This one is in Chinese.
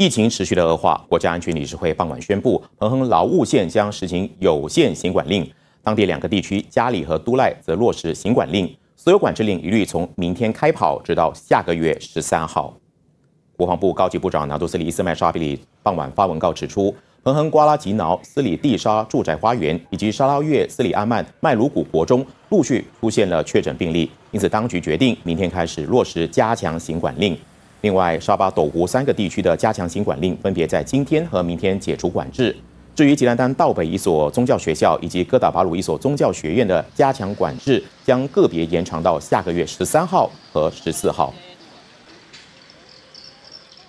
疫情持续的恶化，国家安全理事会傍晚宣布，彭亨劳务县将实行有限行管令，当地两个地区加里和都赖则落实行管令，所有管制令一律从明天开跑，直到下个月十三号。国防部高级部长拿督斯里伊斯曼沙比里傍晚发文告指出，彭亨瓜拉吉瑙、斯里蒂沙住宅花园以及沙拉越斯里安曼麦鲁古国中陆续出现了确诊病例，因此当局决定明天开始落实加强行管令。另外，沙巴斗湖三个地区的加强型管令分别在今天和明天解除管制。至于吉兰丹道北一所宗教学校以及哥打巴鲁一所宗教学院的加强管制，将个别延长到下个月十三号和十四号。